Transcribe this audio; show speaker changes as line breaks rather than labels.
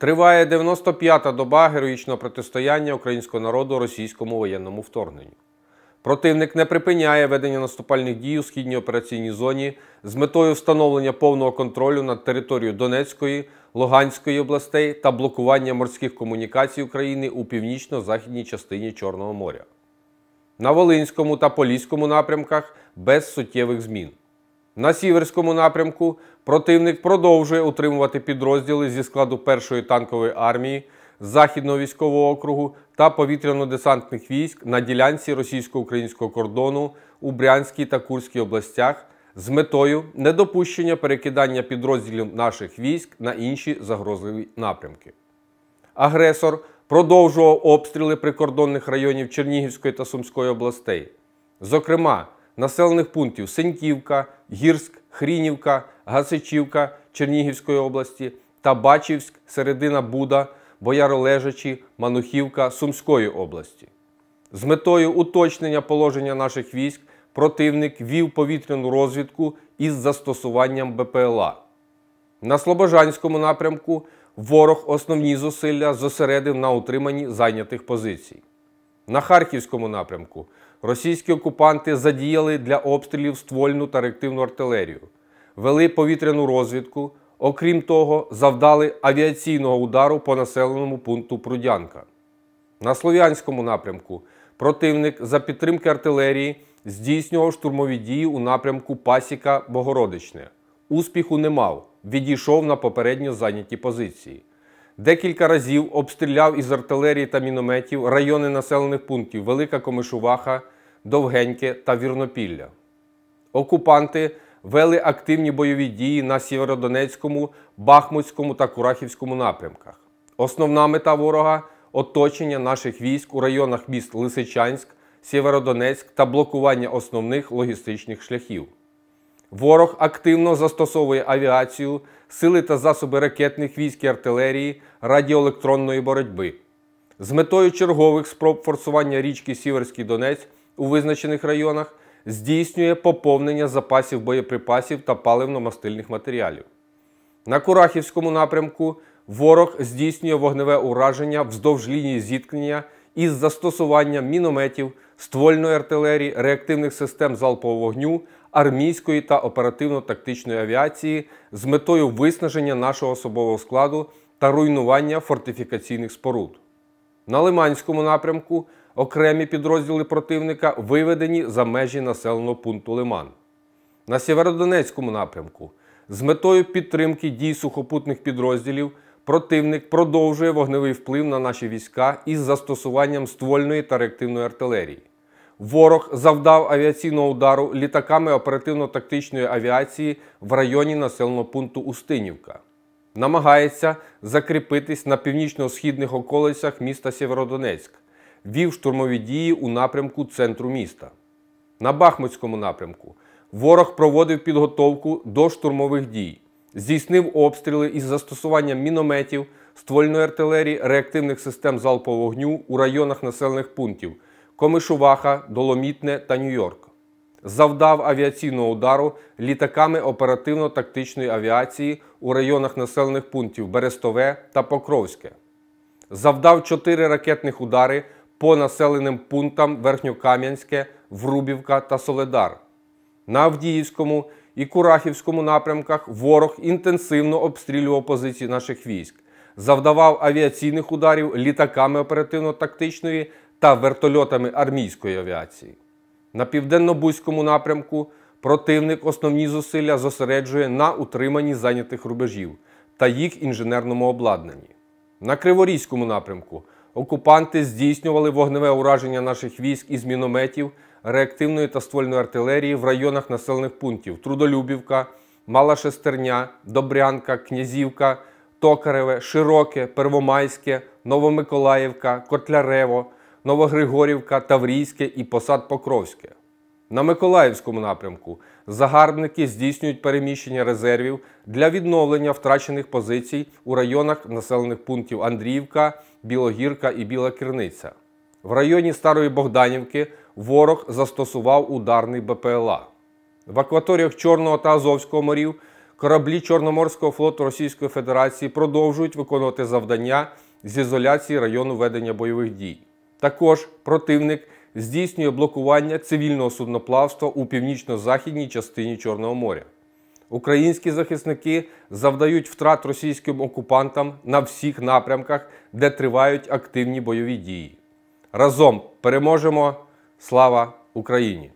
Триває 95-та доба героїчного протистояння українського народу російському воєнному вторгненню. Противник не припиняє ведення наступальних дій у східній операційній зоні з метою встановлення повного контролю над територією Донецької, Луганської областей та блокування морських комунікацій України у північно-західній частині Чорного моря. На Волинському та Поліському напрямках без суттєвих змін. На сіверському напрямку противник продовжує утримувати підрозділи зі складу 1-ї танкової армії, Західного військового округу та повітряно-десантних військ на ділянці російсько-українського кордону у Брянській та Курській областях з метою недопущення перекидання підрозділів наших військ на інші загрозливі напрямки. Агресор продовжував обстріли прикордонних районів Чернігівської та Сумської областей. Зокрема, населених пунктів Сеньківка, Гірськ, Хрінівка, Гасичівка Чернігівської області та Бачівськ, Середина Буда, Бояролежачі, Манухівка Сумської області. З метою уточнення положення наших військ противник вів повітряну розвідку із застосуванням БПЛА. На Слобожанському напрямку ворог основні зусилля зосередив на утриманні зайнятих позицій. На Харківському напрямку російські окупанти задіяли для обстрілів ствольну та реактивну артилерію, вели повітряну розвідку, окрім того, завдали авіаційного удару по населеному пункту Прудянка. На Слов'янському напрямку противник за підтримки артилерії здійснював штурмові дії у напрямку Пасіка Богородичне. Успіху не мав, відійшов на попередньо зайняті позиції декілька разів обстріляв із артилерії та мінометів райони населених пунктів Велика Комишуваха, Довгеньке та Вірнопілля. Окупанти вели активні бойові дії на Сєвєродонецькому, Бахмутському та Курахівському напрямках. Основна мета ворога оточення наших військ у районах міст Лисичанськ, Сєвєродонецьк та блокування основних логістичних шляхів. Ворог активно застосовує авіацію, сили та засоби ракетних військ і артилерії, радіоелектронної боротьби. З метою чергових спроб форсування річки Сіверський Донець у визначених районах здійснює поповнення запасів боєприпасів та паливно-мастильних матеріалів. На Курахівському напрямку ворог здійснює вогневе ураження вздовж лінії зіткнення із застосуванням мінометів, ствольної артилерії, реактивних систем залпового вогню, армійської та оперативно-тактичної авіації з метою виснаження нашого особового складу та руйнування фортифікаційних споруд. На Лиманському напрямку окремі підрозділи противника виведені за межі населеного пункту Лиман. На Сєвєродонецькому напрямку з метою підтримки дій сухопутних підрозділів. Противник продовжує вогневий вплив на наші війська із застосуванням ствольної та реактивної артилерії. Ворог завдав авіаційного удару літаками оперативно-тактичної авіації в районі населеного пункту Устинівка. Намагається закріпитись на північно-східних околицях міста Сєвєродонецьк, вів штурмові дії у напрямку центру міста. На Бахмутському напрямку ворог проводив підготовку до штурмових дій, здійснив обстріли із застосуванням мінометів, ствольної артилерії, реактивних систем залпового вогню у районах населених пунктів. Комишуваха, Доломітне та Нью-Йорк. Завдав авіаційного удару літаками оперативно-тактичної авіації у районах населених пунктів Берестове та Покровське. Завдав чотири ракетних удари по населеним пунктам Верхньокам'янське, Врубівка та Соледар. На Авдіївському і Курахівському напрямках ворог інтенсивно обстрілював позиції наших військ, завдавав авіаційних ударів літаками оперативно-тактичної та вертольотами армійської авіації. На південно-бузькому напрямку противник основні зусилля зосереджує на утриманні зайнятих рубежів та їх інженерному обладнанні. На Криворізькому напрямку окупанти здійснювали вогневе ураження наших військ із мінометів, реактивної та ствольної артилерії в районах населених пунктів Трудолюбівка, Мала Шестерня, Добрянка, Князівка, Токареве, Широке, Первомайське, Новомиколаївка, Котлярево. Новогригорівка, Таврійське і Посад Покровське. На Миколаївському напрямку загарбники здійснюють переміщення резервів для відновлення втрачених позицій у районах населених пунктів Андріївка, Білогірка і Біла Кірниця. В районі Старої Богданівки ворог застосував ударний БПЛА. В акваторіях Чорного та Азовського морів кораблі Чорноморського флоту Російської Федерації продовжують виконувати завдання з ізоляції району ведення бойових дій. Також противник здійснює блокування цивільного судноплавства у північно-західній частині Чорного моря. Українські захисники завдають втрат російським окупантам на всіх напрямках, де тривають активні бойові дії. Разом переможемо! Слава Україні!